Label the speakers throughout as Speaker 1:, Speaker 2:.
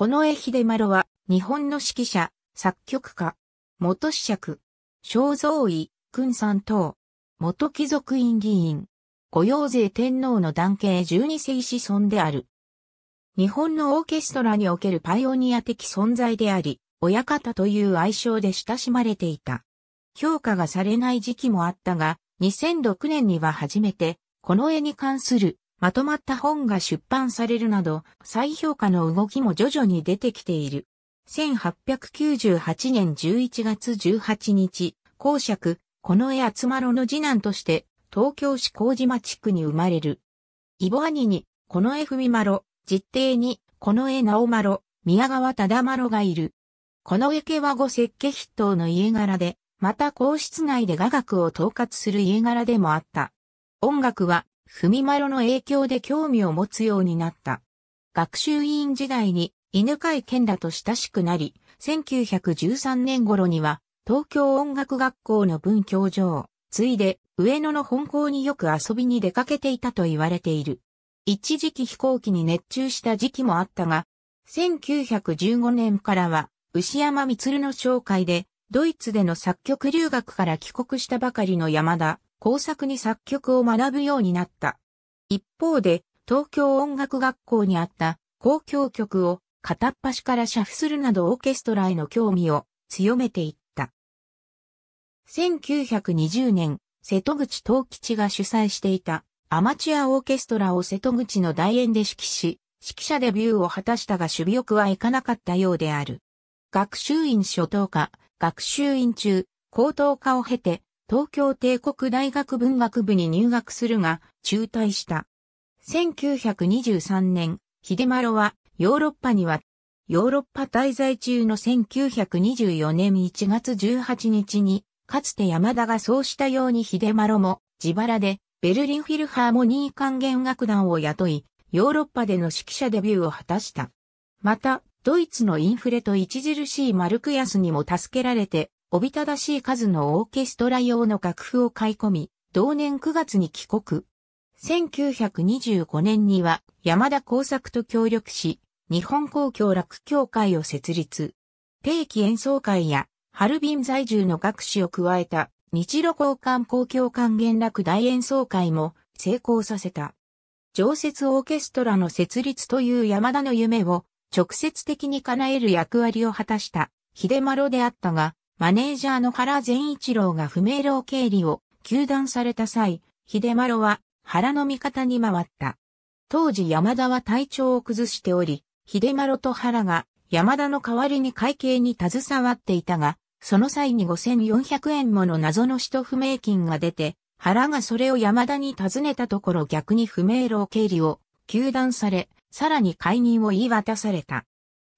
Speaker 1: 近衛秀丸は、日本の指揮者、作曲家、元子爵、肖像医、君さん等、元貴族院議員、御用税天皇の男系十二世子孫である。日本のオーケストラにおけるパイオニア的存在であり、親方という愛称で親しまれていた。評価がされない時期もあったが、2006年には初めて、この絵に関するまとまった本が出版されるなど、再評価の動きも徐々に出てきている。1898年11月18日、公爵、この集まろの次男として、東京市麹島地区に生まれる。イボ兄に、このみまろ、実弟に、この絵直ろ、宮川忠ろがいる。この絵家は五石家筆頭の家柄で、また皇室内で雅楽を統括する家柄でもあった。音楽は文丸の影響で興味を持つようになった。学習委員時代に犬飼健らと親しくなり、1913年頃には東京音楽学校の文教場、ついで上野の本校によく遊びに出かけていたと言われている。一時期飛行機に熱中した時期もあったが、1915年からは牛山光の紹介でドイツでの作曲留学から帰国したばかりの山田工作に作曲を学ぶようになった。一方で、東京音楽学校にあった交響曲を片っ端からャフするなどオーケストラへの興味を強めていった。1920年、瀬戸口東吉が主催していたアマチュアオーケストラを瀬戸口の大演で指揮し、指揮者デビューを果たしたが守備欲はいかなかったようである。学習院初等科、学習院中、高等科を経て、東京帝国大学文学部に入学するが、中退した。1923年、秀丸はヨーロッパには、ヨーロッパ滞在中の1924年1月18日に、かつて山田がそうしたように秀丸も自腹でベルリンフィルハーモニー管弦楽団を雇い、ヨーロッパでの指揮者デビューを果たした。また、ドイツのインフレと著しいマルク安にも助けられて、おびただしい数のオーケストラ用の楽譜を買い込み、同年9月に帰国。1925年には山田工作と協力し、日本公共楽協会を設立。定期演奏会や、ハルビン在住の学士を加えた、日露交換公共管弦楽大演奏会も成功させた。常設オーケストラの設立という山田の夢を直接的に叶える役割を果たした、秀丸であったが、マネージャーの原善一郎が不明朗経理を休断された際、秀丸は原の味方に回った。当時山田は体調を崩しており、秀丸と原が山田の代わりに会計に携わっていたが、その際に5400円もの謎の使途不明金が出て、原がそれを山田に尋ねたところ逆に不明朗経理を休断され、さらに解任を言い渡された。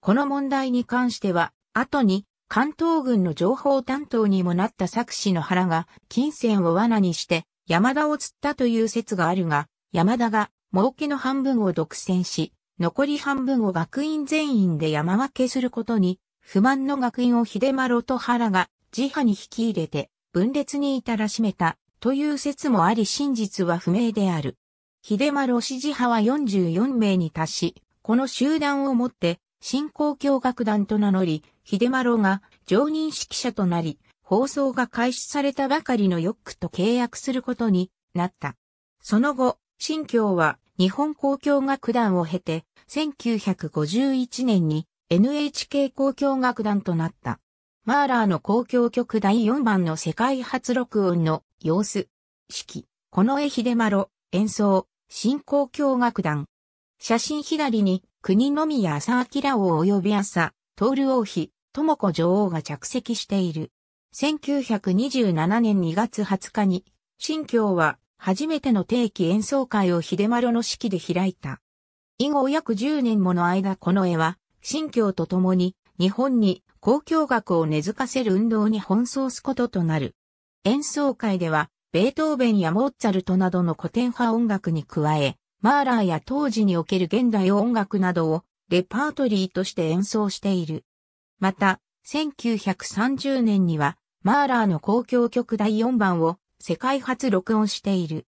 Speaker 1: この問題に関しては、後に関東軍の情報担当にもなった作詞の原が金銭を罠にして山田を釣ったという説があるが、山田が儲けの半分を独占し、残り半分を学院全員で山分けすることに、不満の学院を秀丸と原が自派に引き入れて分裂に至らしめたという説もあり真実は不明である。秀丸支持派は44名に達し、この集団をもって新興教学団と名乗り、秀丸が常任指揮者となり、放送が開始されたばかりのヨックと契約することになった。その後、新京は日本交響楽団を経て、1951年に NHK 交響楽団となった。マーラーの交響曲第4番の世界初録音の様子、式、この絵秀丸、演奏、新交響楽団。写真左に、国のや朝明王及び朝、徹王妃、智子女王が着席している。1927年2月20日に、新京は初めての定期演奏会を秀丸の式で開いた。以後約10年もの間この絵は、新京と共に日本に公共学を根付かせる運動に奔走すこととなる。演奏会では、ベートーベンやモーツァルトなどの古典派音楽に加え、マーラーや当時における現代音楽などをレパートリーとして演奏している。また、1930年には、マーラーの公共曲第4番を世界初録音している。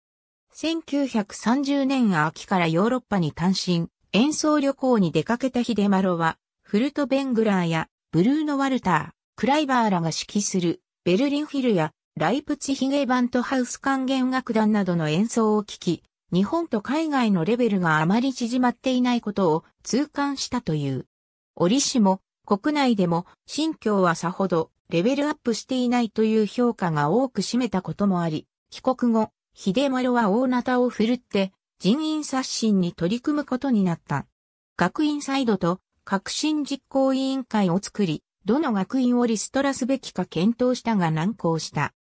Speaker 1: 1930年秋からヨーロッパに単身、演奏旅行に出かけたヒデマロは、フルト・ベングラーや、ブルーノ・ワルター、クライバーらが指揮する、ベルリンフィルや、ライプチヒゲバントハウス管弦楽団などの演奏を聴き、日本と海外のレベルがあまり縮まっていないことを痛感したという。折しも、国内でも新疆はさほどレベルアップしていないという評価が多く占めたこともあり、帰国後、秀丸は大なたを振るって人員刷新に取り組むことになった。学院サイドと革新実行委員会を作り、どの学院をリストラすべきか検討したが難航した。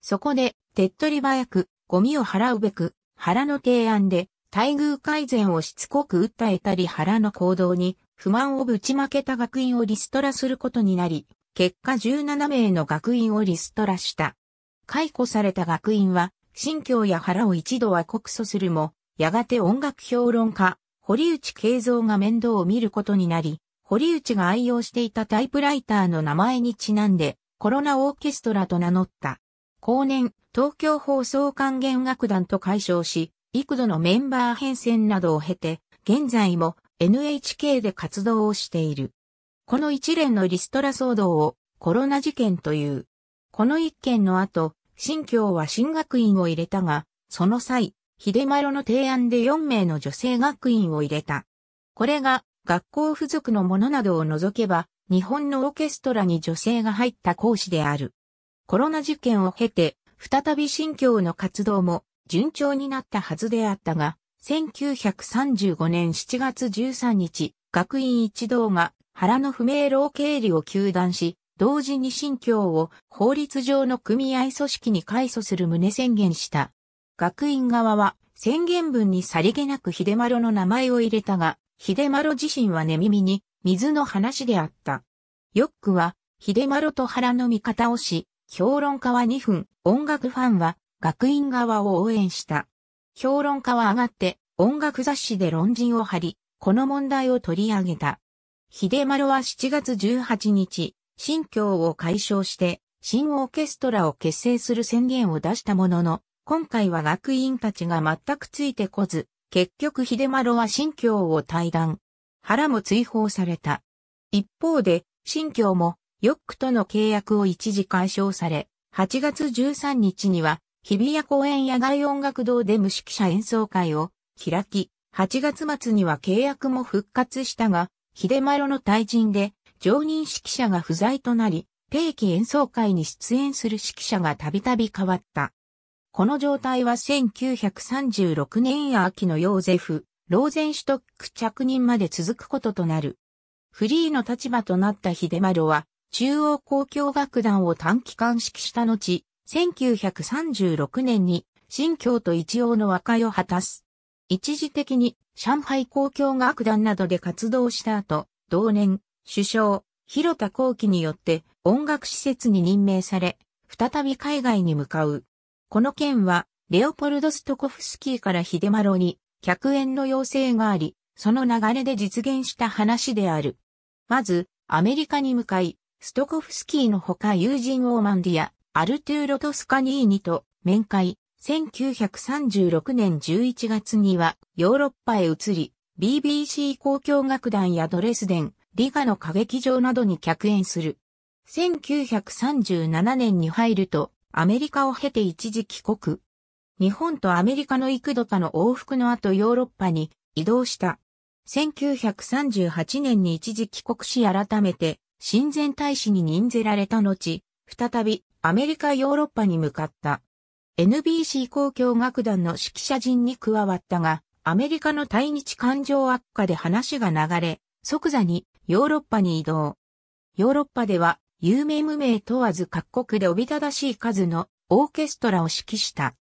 Speaker 1: そこで、手っ取り早く、ゴミを払うべく、原の提案で、待遇改善をしつこく訴えたり原の行動に不満をぶちまけた学院をリストラすることになり、結果17名の学院をリストラした。解雇された学院は、新教や原を一度は告訴するも、やがて音楽評論家、堀内慶三が面倒を見ることになり、堀内が愛用していたタイプライターの名前にちなんで、コロナオーケストラと名乗った。後年、東京放送管弦楽団と解消し、幾度のメンバー変遷などを経て、現在も NHK で活動をしている。この一連のリストラ騒動をコロナ事件という。この一件の後、新教は新学院を入れたが、その際、秀丸の提案で4名の女性学院を入れた。これが学校付属のものなどを除けば、日本のオーケストラに女性が入った講師である。コロナ事件を経て、再び新教の活動も順調になったはずであったが、1935年7月13日、学院一同が原の不明老経理を休断し、同時に信教を法律上の組合組織に改組する旨宣言した。学院側は宣言文にさりげなく秀丸の名前を入れたが、秀丸自身は寝耳に水の話であった。ヨックは秀丸と原の味方をし、評論家は2分、音楽ファンは学院側を応援した。評論家は上がって音楽雑誌で論陣を張り、この問題を取り上げた。秀丸は7月18日、新教を解消して、新オーケストラを結成する宣言を出したものの、今回は学員たちが全くついてこず、結局秀丸は新教を退団。腹も追放された。一方で、新教も、ヨックとの契約を一時解消され、8月13日には、日比谷公園野外音楽堂で無識者演奏会を開き、8月末には契約も復活したが、秀丸の退陣で、常任指揮者が不在となり、定期演奏会に出演する指揮者がたびたび変わった。この状態は1936年秋のヨーゼフ、ローゼンシュトック着任まで続くこととなる。フリーの立場となった秀丸は、中央交響楽団を短期間指揮した後、1936年に新京都一応の和解を果たす。一時的に上海交響楽団などで活動した後、同年、首相、広田幸喜によって音楽施設に任命され、再び海外に向かう。この件は、レオポルド・ストコフスキーから秀丸に、客演の要請があり、その流れで実現した話である。まず、アメリカに向かい、ストコフスキーのほか友人オーマンディア、アルトゥーロ・トスカニーニと面会、1936年11月にはヨーロッパへ移り、BBC 交響楽団やドレスデン、リガの歌劇場などに客演する。1937年に入ると、アメリカを経て一時帰国。日本とアメリカの幾度かの往復の後ヨーロッパに移動した。1938年に一時帰国し改めて、親善大使に任ぜられた後、再びアメリカヨーロッパに向かった。NBC 交響楽団の指揮者陣に加わったが、アメリカの対日感情悪化で話が流れ、即座にヨーロッパに移動。ヨーロッパでは、有名無名問わず各国でおびただしい数のオーケストラを指揮した。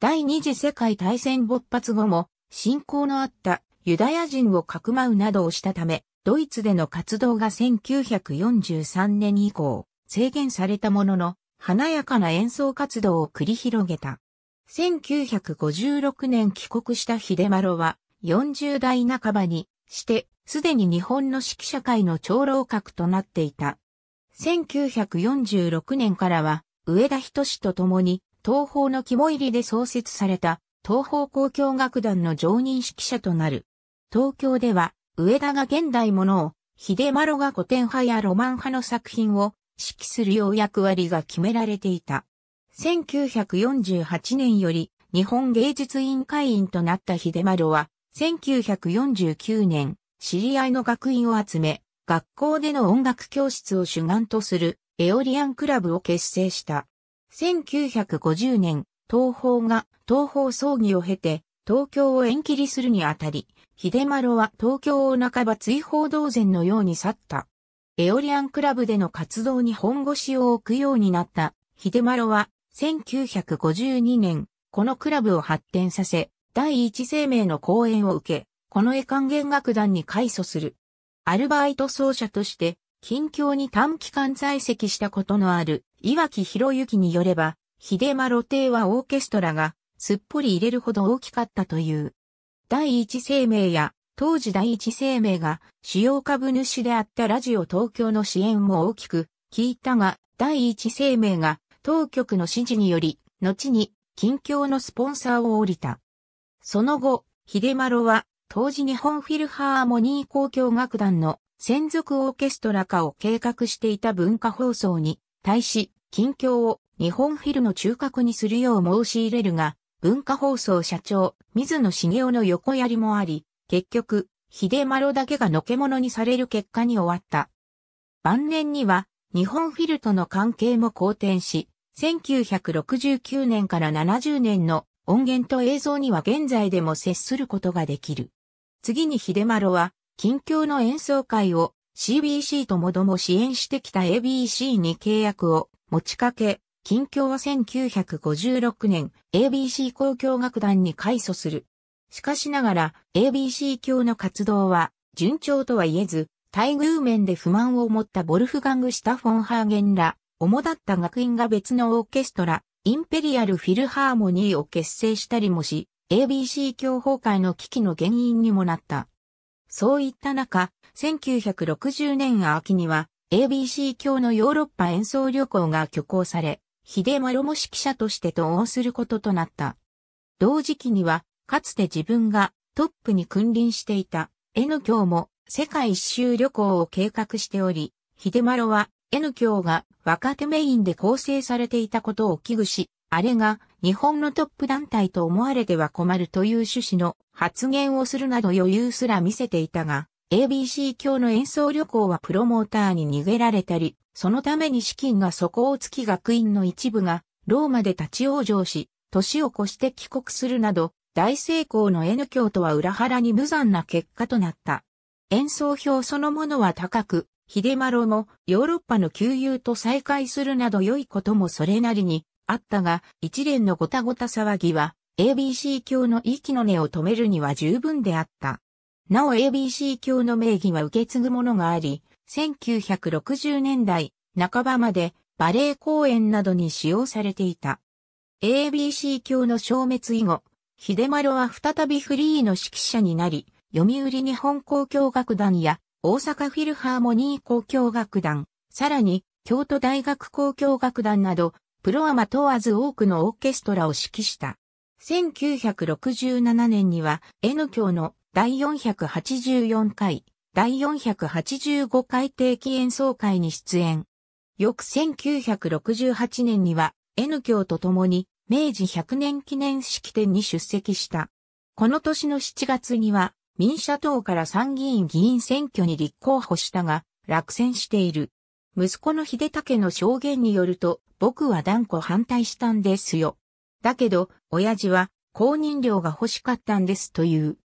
Speaker 1: 第二次世界大戦勃発後も、信仰のあったユダヤ人をかくまうなどをしたため、ドイツでの活動が1943年以降、制限されたものの、華やかな演奏活動を繰り広げた。1956年帰国した秀丸は、40代半ばにして、すでに日本の指揮者会の長老格となっていた。1946年からは、上田仁志と共に、東方の肝入りで創設された、東方交響楽団の常任指揮者となる。東京では、上田が現代ものを、秀丸が古典派やロマン派の作品を指揮するよう役割が決められていた。1948年より日本芸術委員会員となった秀丸は、1949年、知り合いの学員を集め、学校での音楽教室を主眼とするエオリアンクラブを結成した。1950年、東宝が東宝葬儀を経て東京を縁切りするにあたり、秀丸は東京を半ば追放同然のように去った。エオリアンクラブでの活動に本腰を置くようになった、秀ロは、1952年、このクラブを発展させ、第一生命の講演を受け、この絵管弦楽団に改祖する。アルバイト奏者として、近況に短期間在籍したことのある、岩木博之によれば、秀ロ帝はオーケストラが、すっぽり入れるほど大きかったという。第一生命や、当時第一生命が主要株主であったラジオ東京の支援も大きく聞いたが、第一生命が当局の指示により、後に近況のスポンサーを降りた。その後、秀丸は当時日本フィルハーモニー交響楽団の専属オーケストラ化を計画していた文化放送に対し、近況を日本フィルの中核にするよう申し入れるが、文化放送社長、水野茂雄の横やりもあり、結局、秀丸だけがのけ者にされる結果に終わった。晩年には、日本フィルとの関係も好転し、1969年から70年の音源と映像には現在でも接することができる。次に秀丸は、近況の演奏会を CBC ともども支援してきた ABC に契約を持ちかけ、近況は1956年 ABC 交響楽団に改祖する。しかしながら ABC 教の活動は順調とは言えず、待遇面で不満を持ったボルフガング・シタフォンハーゲンら、主だった学院が別のオーケストラ、インペリアル・フィルハーモニーを結成したりもし、ABC 教崩壊の危機の原因にもなった。そういった中、1960年秋には、ABC 教のヨーロッパ演奏旅行が挙行され、秀丸も指揮者として登応することとなった。同時期には、かつて自分がトップに君臨していた N 教も世界一周旅行を計画しており、秀丸は N 教が若手メインで構成されていたことを危惧し、あれが日本のトップ団体と思われては困るという趣旨の発言をするなど余裕すら見せていたが、ABC 教の演奏旅行はプロモーターに逃げられたり、そのために資金が底をつき学院の一部がローマで立ち往生し、年を越して帰国するなど、大成功の N 響とは裏腹に無残な結果となった。演奏表そのものは高く、秀丸もヨーロッパの旧友と再会するなど良いこともそれなりにあったが、一連のごたごた騒ぎは ABC 教の息の根を止めるには十分であった。なお ABC 教の名義は受け継ぐものがあり、1960年代半ばまでバレエ公演などに使用されていた。ABC 教の消滅以後、秀丸は再びフリーの指揮者になり、読売日本交響楽団や大阪フィルハーモニー交響楽団、さらに京都大学交響楽団など、プロアマ問わず多くのオーケストラを指揮した。1967年には N 教の第484回、第485回定期演奏会に出演。翌1968年には N 教と共に明治100年記念式典に出席した。この年の7月には民社党から参議院議員選挙に立候補したが落選している。息子の秀武の証言によると僕は断固反対したんですよ。だけど親父は公認料が欲しかったんですという。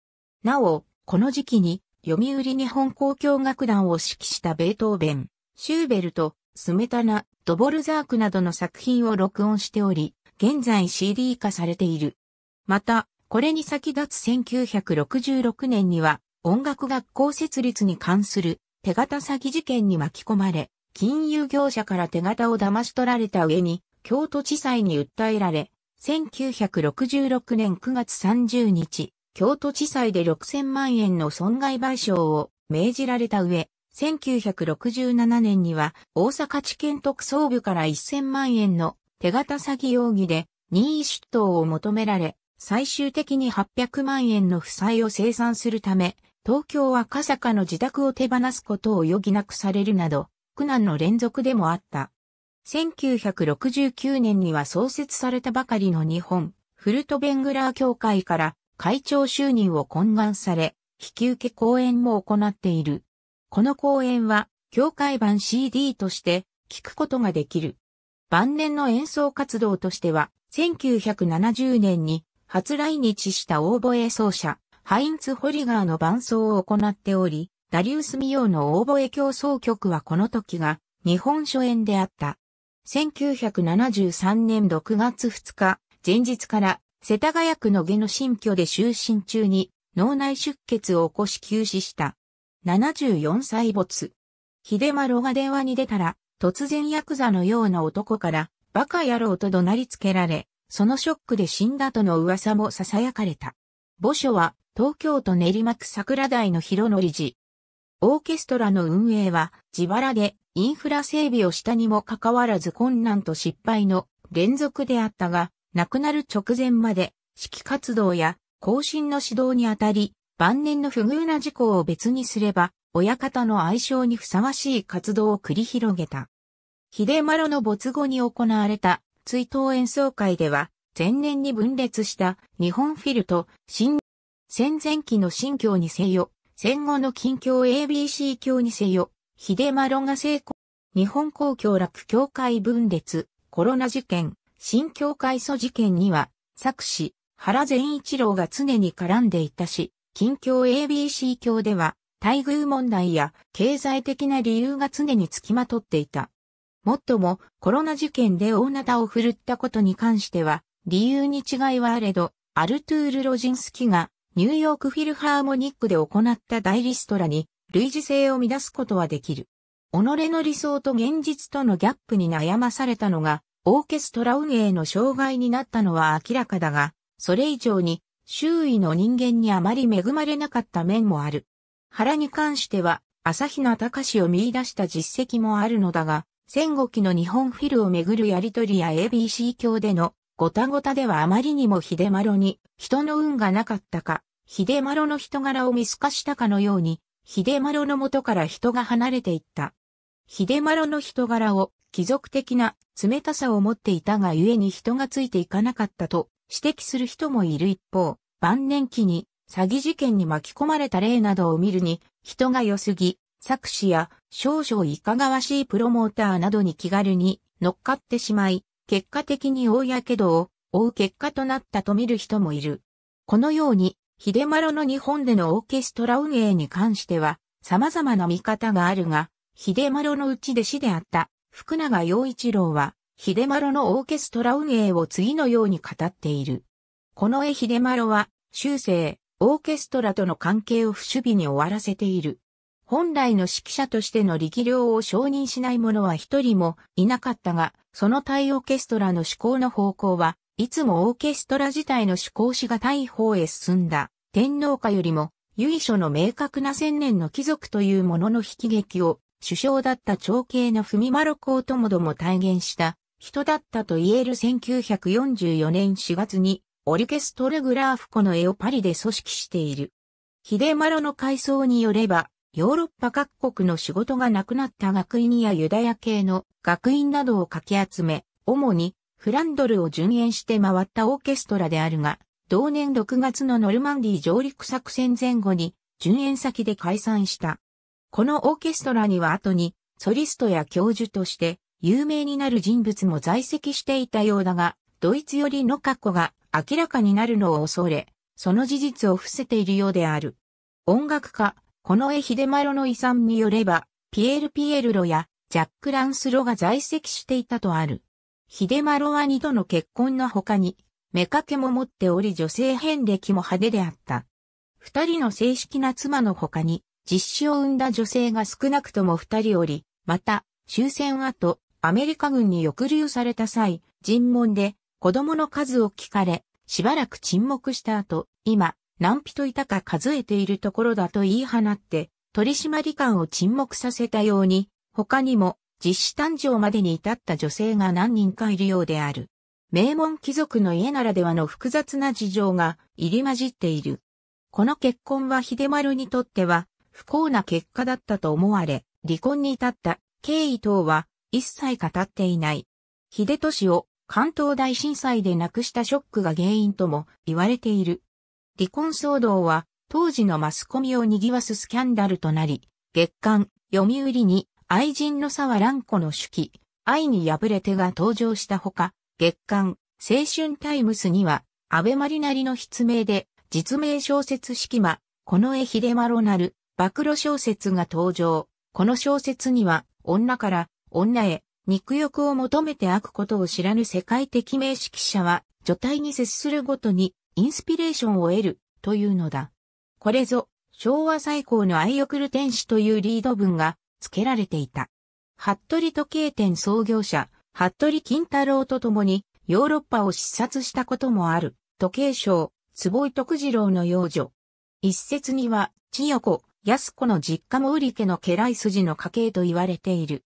Speaker 1: なお、この時期に読売日本交響楽団を指揮したベートーベン、シューベルト、スメタナ、ドボルザークなどの作品を録音しており、現在 CD 化されている。また、これに先立つ1966年には音楽学校設立に関する手形詐欺事件に巻き込まれ、金融業者から手形を騙し取られた上に、京都地裁に訴えられ、1966年9月30日、京都地裁で6000万円の損害賠償を命じられた上、1967年には大阪地検特捜部から1000万円の手形詐欺容疑で任意出頭を求められ、最終的に800万円の負債を清算するため、東京は笠坂の自宅を手放すことを余儀なくされるなど、苦難の連続でもあった。1969年には創設されたばかりの日本、フルトベングラー協会から会長就任を懇願され、引き受け講演も行っている。この講演は、協会版 CD として聞くことができる。晩年の演奏活動としては、1970年に初来日したオーボエ奏者、ハインツ・ホリガーの伴奏を行っており、ダリウス・ミヨーのオーボエ競奏曲はこの時が日本初演であった。1973年6月2日、前日から世田谷区の下の新居で就寝中に脳内出血を起こし急死した。74歳没。秀丸が電話に出たら、突然ヤクザのような男から、バカ野郎と怒鳴りつけられ、そのショックで死んだとの噂も囁かれた。墓所は、東京都練馬区桜台の広則寺。オーケストラの運営は、自腹で、インフラ整備をしたにもかかわらず困難と失敗の連続であったが、亡くなる直前まで、指揮活動や、更進の指導にあたり、晩年の不遇な事故を別にすれば、親方の愛称にふさわしい活動を繰り広げた。秀丸の没後に行われた追悼演奏会では、前年に分裂した日本フィルと新、戦前期の新教にせよ、戦後の近況 ABC 教にせよ、秀丸が成功、日本公共楽協会分裂、コロナ事件、新教会訴事件には、作詞、原善一郎が常に絡んでいたし、近況 ABC 教では、待遇問題や経済的な理由が常につきまとっていた。もっともコロナ事件で大なたを振るったことに関しては理由に違いはあれど、アルトゥール・ロジンスキがニューヨークフィルハーモニックで行った大リストラに類似性を乱すことはできる。己の理想と現実とのギャップに悩まされたのが、オーケストラ運営の障害になったのは明らかだが、それ以上に周囲の人間にあまり恵まれなかった面もある。原に関しては、朝比奈隆を見出した実績もあるのだが、戦後期の日本フィルをめぐるやりとりや ABC 教でのごたごたではあまりにも秀丸に人の運がなかったか、秀丸の人柄を見透かしたかのように、秀丸の元から人が離れていった。秀丸の人柄を貴族的な冷たさを持っていたがゆえに人がついていかなかったと指摘する人もいる一方、晩年期に詐欺事件に巻き込まれた例などを見るに、人が良すぎ、作詞や少々いかがわしいプロモーターなどに気軽に乗っかってしまい、結果的に大やけどを負う結果となったと見る人もいる。このように、秀丸の日本でのオーケストラ運営に関しては、様々な見方があるが、秀丸のうち弟子であった福永洋一郎は、秀丸のオーケストラ運営を次のように語っている。この絵秀丸は、修正、オーケストラとの関係を不守備に終わらせている。本来の指揮者としての力量を承認しない者は一人もいなかったが、その対オーケストラの思考の方向は、いつもオーケストラ自体の思考史が大方へ進んだ、天皇下よりも、由緒の明確な千年の貴族というものの悲劇を、首相だった長兄の文丸公ともども体現した、人だったと言える1944年4月に、オルケストルグラーフコの絵をパリで組織している。ヒデマロの回想によれば、ヨーロッパ各国の仕事がなくなった学院やユダヤ系の学院などをかき集め、主にフランドルを順延して回ったオーケストラであるが、同年6月のノルマンディ上陸作戦前後に順延先で解散した。このオーケストラには後にソリストや教授として有名になる人物も在籍していたようだが、ドイツ寄りの過去が明らかになるのを恐れ、その事実を伏せているようである。音楽家、この絵秀丸の遺産によれば、ピエール・ピエルロやジャック・ランスロが在籍していたとある。秀丸は二度の結婚の他に、目かけも持っており女性遍歴も派手であった。二人の正式な妻の他に、実子を生んだ女性が少なくとも二人おり、また、終戦後、アメリカ軍に抑留された際、尋問で、子供の数を聞かれ、しばらく沈黙した後、今、何人いたか数えているところだと言い放って、取締り官を沈黙させたように、他にも、実施誕生までに至った女性が何人かいるようである。名門貴族の家ならではの複雑な事情が入り混じっている。この結婚は秀丸にとっては不幸な結果だったと思われ、離婚に至った経緯等は一切語っていない。秀俊を関東大震災で亡くしたショックが原因とも言われている。離婚騒動は当時のマスコミを賑わすスキャンダルとなり、月刊読売に愛人の沢蘭子の手記、愛に破れてが登場したほか、月刊青春タイムスには、安倍まりなりの筆名で、実名小説式間、この絵秀丸なる、暴露小説が登場。この小説には、女から女へ、肉欲を求めて悪ことを知らぬ世界的名識者は、女体に接するごとに、インスピレーションを得る、というのだ。これぞ、昭和最高の愛欲る天使というリード文が、付けられていた。服部時計店創業者、服部金太郎と共に、ヨーロッパを視察したこともある、時計商、坪井徳次郎の養女。一説には、千代子、安子の実家も売り家の家来筋の家系と言われている。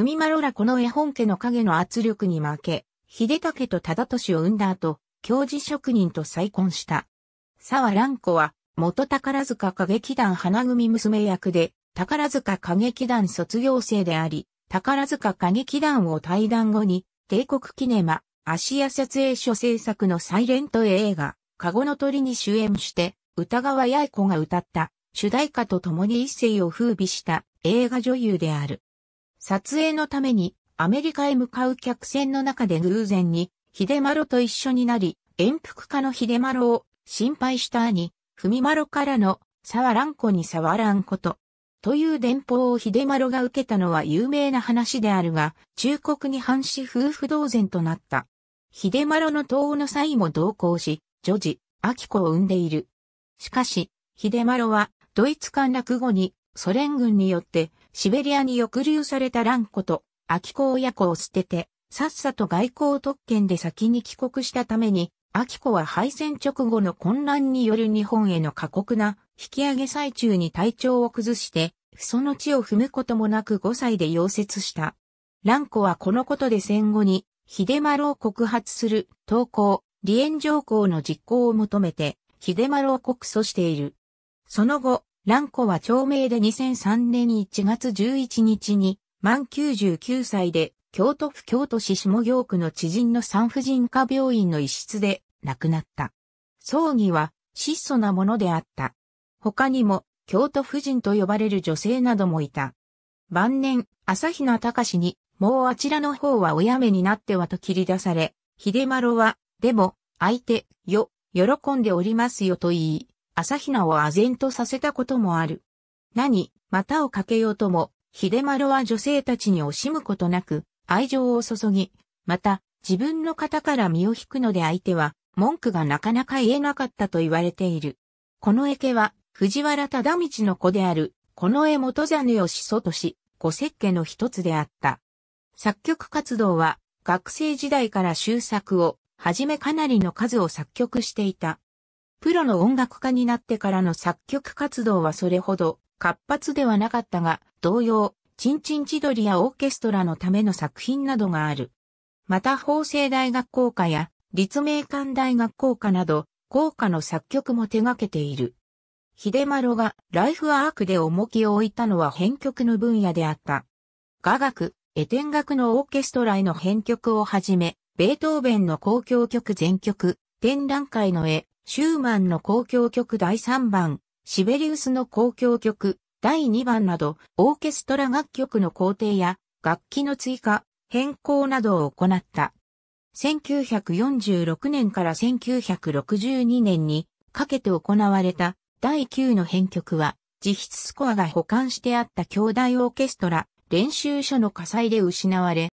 Speaker 1: 文ろらこの絵本家の影の圧力に負け、秀武と忠俊を生んだ後、教授職人と再婚した。沢蘭子は、元宝塚歌劇団花組娘役で、宝塚歌劇団卒業生であり、宝塚歌劇団を退団後に、帝国キネマ、芦屋撮影所制作のサイレント映画、カゴの鳥に主演して、歌川八重子が歌った、主題歌と共に一世を風靡した映画女優である。撮影のためにアメリカへ向かう客船の中で偶然に、秀丸と一緒になり、遠服家の秀丸を心配した兄、文丸からの、サワランコに触らんこと、という電報を秀丸が受けたのは有名な話であるが、忠告に反し夫婦同然となった。秀丸の東の際も同行し、女児、秋子を産んでいる。しかし、秀丸は、ドイツ陥落後に、ソ連軍によって、シベリアに抑留された蘭子と、秋子親子を捨てて、さっさと外交特権で先に帰国したために、秋子は敗戦直後の混乱による日本への過酷な引き上げ最中に体調を崩して、その地を踏むこともなく5歳で溶接した。蘭子はこのことで戦後に、秀丸を告発する、投稿、離縁条項の実行を求めて、秀丸を告訴している。その後、蘭子は長命で2003年1月11日に満99歳で京都府京都市下京区の知人の産婦人科病院の一室で亡くなった。葬儀は質素なものであった。他にも京都夫人と呼ばれる女性などもいた。晩年、朝日奈隆に、もうあちらの方はおやめになってはと切り出され、秀丸は、でも、相手、よ、喜んでおりますよと言い、朝比奈を唖然とさせたこともある。何、またをかけようとも、秀丸は女性たちに惜しむことなく、愛情を注ぎ、また、自分の肩から身を引くので相手は、文句がなかなか言えなかったと言われている。この絵家は、藤原忠道の子である、この絵元真をしそとし、五石家の一つであった。作曲活動は、学生時代から終作を、はじめかなりの数を作曲していた。プロの音楽家になってからの作曲活動はそれほど活発ではなかったが、同様、チンチンチドリやオーケストラのための作品などがある。また法政大学校歌や立命館大学校歌など、校歌の作曲も手掛けている。秀丸がライフアークで重きを置いたのは編曲の分野であった。雅楽、絵天楽のオーケストラへの編曲をはじめ、ベートーベンの交響曲全曲、展覧会の絵、シューマンの交響曲第3番、シベリウスの交響曲第2番など、オーケストラ楽曲の工程や楽器の追加、変更などを行った。1946年から1962年にかけて行われた第9の編曲は、実質スコアが保管してあった兄弟オーケストラ練習所の火災で失われ、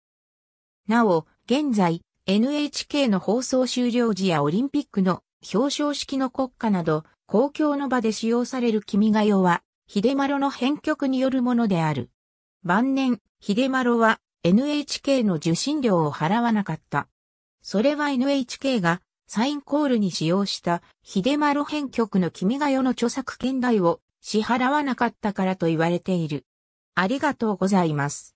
Speaker 1: なお、現在、NHK の放送終了時やオリンピックの表彰式の国歌など、公共の場で使用される君が代は、秀丸の編曲によるものである。晩年、秀丸は NHK の受信料を払わなかった。それは NHK がサインコールに使用した秀丸編曲の君が代の著作権代を支払わなかったからと言われている。ありがとうございます。